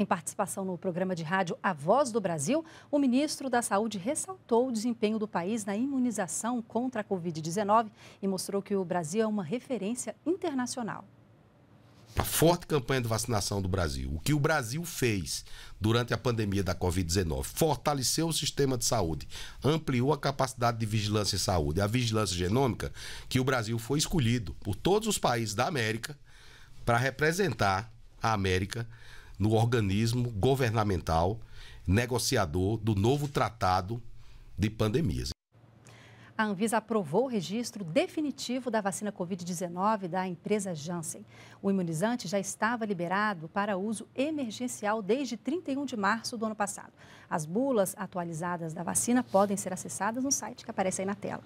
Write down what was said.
Em participação no programa de rádio A Voz do Brasil, o ministro da Saúde ressaltou o desempenho do país na imunização contra a Covid-19 e mostrou que o Brasil é uma referência internacional. A forte campanha de vacinação do Brasil, o que o Brasil fez durante a pandemia da Covid-19, fortaleceu o sistema de saúde, ampliou a capacidade de vigilância em saúde, a vigilância genômica, que o Brasil foi escolhido por todos os países da América para representar a América no organismo governamental negociador do novo tratado de pandemias. A Anvisa aprovou o registro definitivo da vacina Covid-19 da empresa Janssen. O imunizante já estava liberado para uso emergencial desde 31 de março do ano passado. As bulas atualizadas da vacina podem ser acessadas no site que aparece aí na tela.